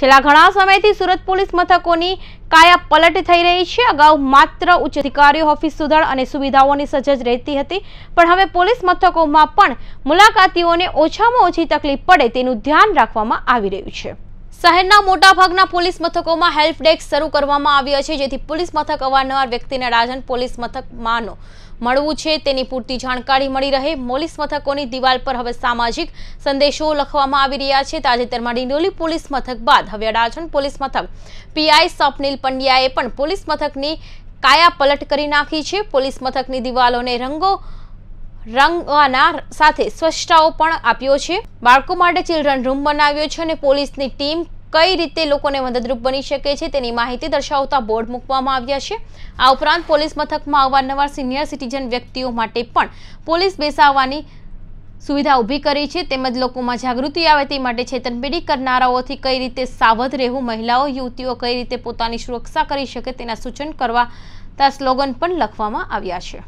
છેલ્લા ઘણા સમયથી સુરત પોલીસ મથકોની કાયા પલટ થઈ રહી છે અગાઉ માત્ર ઉચ્ચ અધિકારીઓ ઓફિસ સુધાર અને સુવિધાઓની સજજ રહેતી હતી પણ હવે પોલીસ મથકોમાં પણ મુલાકાતીઓને ઓછામાં ઓછી તકલીફ પડે તેનું ધ્યાન રાખવામાં આવી રહ્યું છે શહેરના મોટાભાગના પોલીસ મથકોમાં હેલ્પ ડેસ્ક શરૂ કરવામાં આવ્યા છે જેથી પોલીસ મથક અવારનવાર વ્યક્તિને રાજન પોલીસ મથકમાંનો મળવું છે તેની પૂરતી જાણકારી મળી રહે પોલીસ મથકોની દિવાલ પર હવે સામાજિક સંદેશો લખવામાં આવી રહ્યા છે તાજેતરમાં ડિંડોલી પોલીસ મથક બાદ હવે અડાજણ પોલીસ મથક પીઆઈ સ્વપ્નિલ પંડ્યાએ પણ પોલીસ મથકની કાયા પલટ કરી નાખી છે પોલીસ મથકની દિવાલોને રંગો રંગવાના સાથે સ્પષ્ટતાઓ પણ આપ્યો છે બાળકો માટે ચિલ્ડ્રન રૂમ બનાવ્યો છે અને પોલીસની ટીમ કઈ રીતે લોકોને મદદરૂપ બની શકે છે તેની માહિતી દર્શાવતા બોર્ડ મૂકવામાં આવ્યા છે આ ઉપરાંત પોલીસ મથકમાં અવારનવાર સિનિયર સિટીઝન વ્યક્તિઓ માટે પણ પોલીસ બેસાવવાની સુવિધા ઊભી કરી છે તેમજ લોકોમાં જાગૃતિ આવે તે માટે છેતરપિંડી કરનારાઓથી કઈ રીતે સાવધ રહેવું મહિલાઓ યુવતીઓ કઈ રીતે પોતાની સુરક્ષા કરી શકે તેના સૂચન કરવાતા સ્લોગન પણ લખવામાં આવ્યા છે